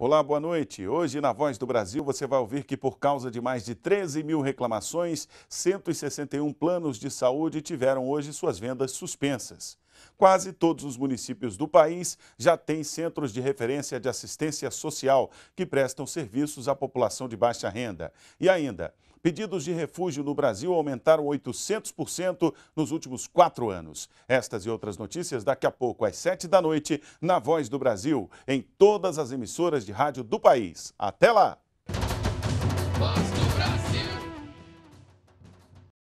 Olá, boa noite. Hoje, na Voz do Brasil, você vai ouvir que, por causa de mais de 13 mil reclamações, 161 planos de saúde tiveram hoje suas vendas suspensas. Quase todos os municípios do país já têm centros de referência de assistência social que prestam serviços à população de baixa renda. E ainda, pedidos de refúgio no Brasil aumentaram 800% nos últimos quatro anos. Estas e outras notícias daqui a pouco, às sete da noite, na Voz do Brasil, em todas as emissoras de rádio do país. Até lá!